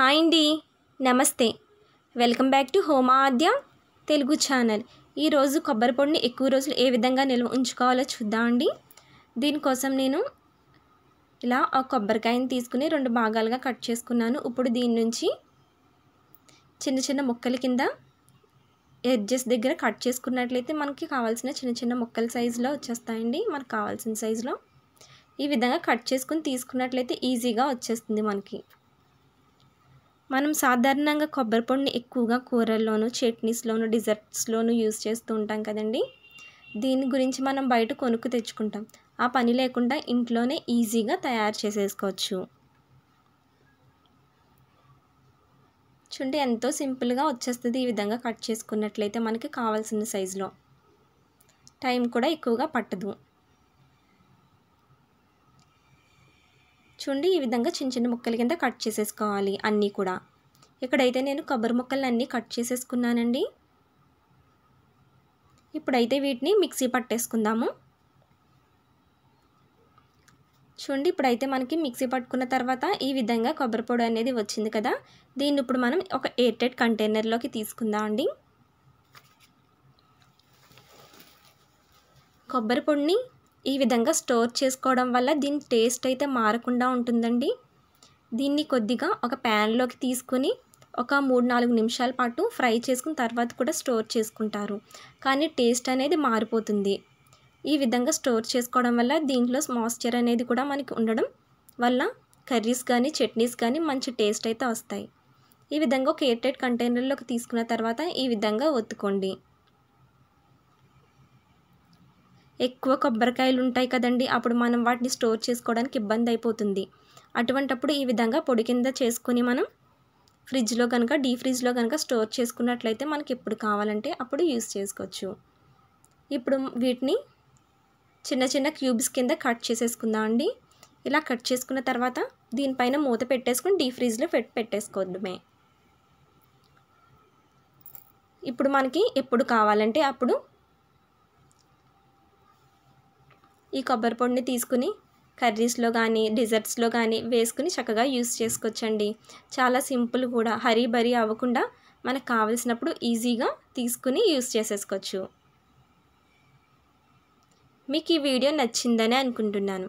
hi అండి నమస్తే welcome back to హోమాద్యం తెలుగు ఛానల్ ఈరోజు కొబ్బరి పొడిని ఎక్కువ రోజులు ఏ విధంగా నిల్వ ఉంచుకోవాలో చూద్దామండి దీనికోసం నేను ఇలా ఆ కొబ్బరికాయని తీసుకుని రెండు భాగాలుగా కట్ చేసుకున్నాను ఇప్పుడు దీని నుంచి చిన్న చిన్న ముక్కల కింద ఎడ్జెస్ దగ్గర కట్ చేసుకున్నట్లయితే మనకి కావాల్సిన చిన్న చిన్న ముక్కల సైజులో వచ్చేస్తాయండి మనకు కావాల్సిన సైజులో ఈ విధంగా కట్ చేసుకుని తీసుకున్నట్లయితే ఈజీగా వచ్చేస్తుంది మనకి మనం సాధారణంగా కొబ్బరి పొడిని ఎక్కువగా కూరల్లోనూ చట్నీస్లోను డిజర్ట్స్లోనూ యూజ్ చేస్తూ ఉంటాం కదండి దీని గురించి మనం బయట కొనుక్కు తెచ్చుకుంటాం ఆ పని లేకుండా ఇంట్లోనే ఈజీగా తయారు చేసేసుకోవచ్చు చూడండి ఎంతో సింపుల్గా వచ్చేస్తుంది ఈ విధంగా కట్ చేసుకున్నట్లయితే మనకి కావాల్సిన సైజులో టైం కూడా ఎక్కువగా పట్టదు చూడండి ఈ విధంగా చిన్న చిన్న ముక్కల కింద కట్ చేసేసుకోవాలి అన్నీ కూడా ఇక్కడైతే నేను కొబ్బరి ముక్కలను అన్నీ కట్ చేసేసుకున్నానండి ఇప్పుడైతే వీటిని మిక్సీ పట్టేసుకుందాము చూడండి ఇప్పుడైతే మనకి మిక్సీ పట్టుకున్న తర్వాత ఈ విధంగా కొబ్బరి పొడి అనేది వచ్చింది కదా దీన్ని ఇప్పుడు మనం ఒక ఎయిర్ టైట్ కంటైనర్లోకి తీసుకుందాం అండి కొబ్బరి పొడిని ఈ విధంగా స్టోర్ చేసుకోవడం వల్ల దీని టేస్ట్ అయితే మారకుండా ఉంటుందండి దీన్ని కొద్దిగా ఒక ప్యాన్లోకి తీసుకుని ఒక మూడు నాలుగు నిమిషాల పాటు ఫ్రై చేసుకున్న తర్వాత కూడా స్టోర్ చేసుకుంటారు కానీ టేస్ట్ అనేది మారిపోతుంది ఈ విధంగా స్టోర్ చేసుకోవడం వల్ల దీంట్లో మాయిశ్చర్ అనేది కూడా మనకి ఉండడం వల్ల కర్రీస్ కానీ చట్నీస్ కానీ మంచి టేస్ట్ అయితే వస్తాయి ఈ విధంగా ఒక ఎయిర్టైట్ కంటైనర్లోకి తీసుకున్న తర్వాత ఈ విధంగా ఒత్తుకోండి ఎక్కువ కొబ్బరికాయలు ఉంటాయి కదండి అప్పుడు మనం వాటిని స్టోర్ చేసుకోవడానికి ఇబ్బంది అయిపోతుంది అటువంటప్పుడు ఈ విధంగా పొడి కింద చేసుకుని మనం ఫ్రిడ్జ్లో కనుక డీ ఫ్రిడ్జ్లో కనుక స్టోర్ చేసుకున్నట్లయితే మనకి ఎప్పుడు కావాలంటే అప్పుడు యూస్ చేసుకోవచ్చు ఇప్పుడు వీటిని చిన్న చిన్న క్యూబ్స్ కింద కట్ చేసేసుకుందాం అండి ఇలా కట్ చేసుకున్న తర్వాత దీనిపైన మూత పెట్టేసుకుని డీ ఫ్రిడ్జ్లో పెట్టి పెట్టేసుకోవడమే ఇప్పుడు మనకి ఎప్పుడు కావాలంటే అప్పుడు ఈ కొబ్బరి పొడిని తీసుకుని కర్రీస్లో కానీ డిజర్ట్స్లో కానీ వేసుకుని చక్కగా యూస్ చేసుకోవచ్చండి చాలా సింపుల్ కూడా హరీ బరీ అవ్వకుండా మనకు కావలసినప్పుడు ఈజీగా తీసుకుని యూస్ చేసేసుకోవచ్చు మీకు ఈ వీడియో నచ్చిందని అనుకుంటున్నాను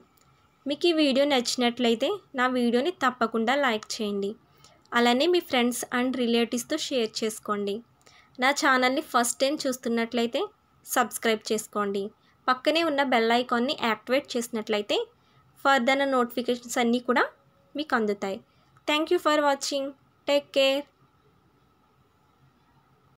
మీకు ఈ వీడియో నచ్చినట్లయితే నా వీడియోని తప్పకుండా లైక్ చేయండి అలానే మీ ఫ్రెండ్స్ అండ్ రిలేటివ్స్తో షేర్ చేసుకోండి నా ఛానల్ని ఫస్ట్ టైం చూస్తున్నట్లయితే సబ్స్క్రైబ్ చేసుకోండి పక్కనే ఉన్న బెల్ ఐకాన్ని యాక్టివేట్ చేసినట్లయితే ఫర్దర్ నోటిఫికేషన్స్ అన్నీ కూడా మీకు అందుతాయి thank you for watching take care